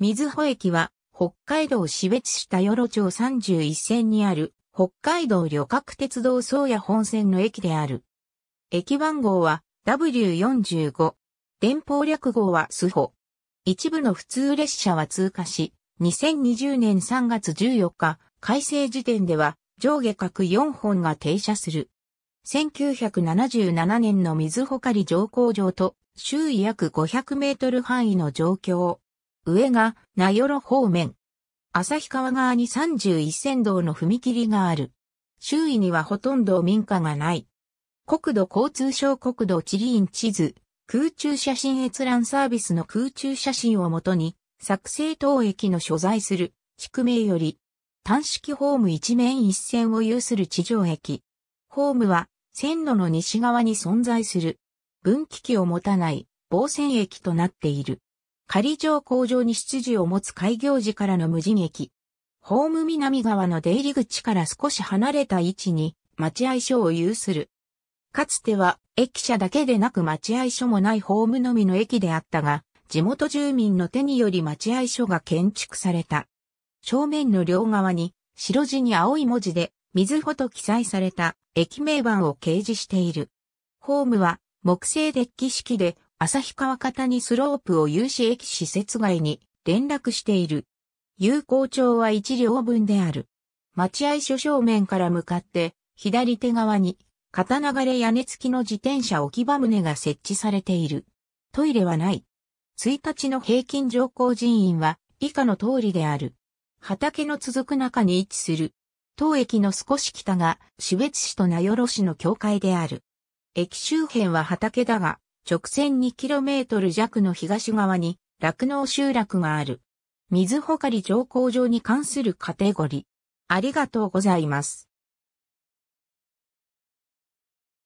水穂駅は、北海道市別市田与路町31線にある、北海道旅客鉄道宗谷本線の駅である。駅番号は W45。電報略号はスホ。一部の普通列車は通過し、2020年3月14日、改正時点では上下各4本が停車する。1977年の水穂狩上降場と周囲約500メートル範囲の状況。上が名寄方面。旭川側に31線道の踏切がある。周囲にはほとんど民家がない。国土交通省国土地理院地図、空中写真閲覧サービスの空中写真をもとに、作成等駅の所在する地区名より、単式ホーム一面一線を有する地上駅。ホームは線路の西側に存在する。分岐器を持たない防線駅となっている。仮城工場に出自を持つ開業時からの無人駅。ホーム南側の出入り口から少し離れた位置に待合所を有する。かつては駅舎だけでなく待合所もないホームのみの駅であったが、地元住民の手により待合所が建築された。正面の両側に白地に青い文字で水穂と記載された駅名板を掲示している。ホームは木製デッキ式で旭川方にスロープを有志駅施設外に連絡している。有効町は1両分である。待合所正面から向かって、左手側に、片流れ屋根付きの自転車置き場棟が設置されている。トイレはない。1日の平均乗降人員は以下の通りである。畑の続く中に位置する。当駅の少し北が、種別市と名寄市の境界である。駅周辺は畑だが、直線 2km 弱の東側に酪農集落がある。水ほかり乗降場に関するカテゴリ。ありがとうございます。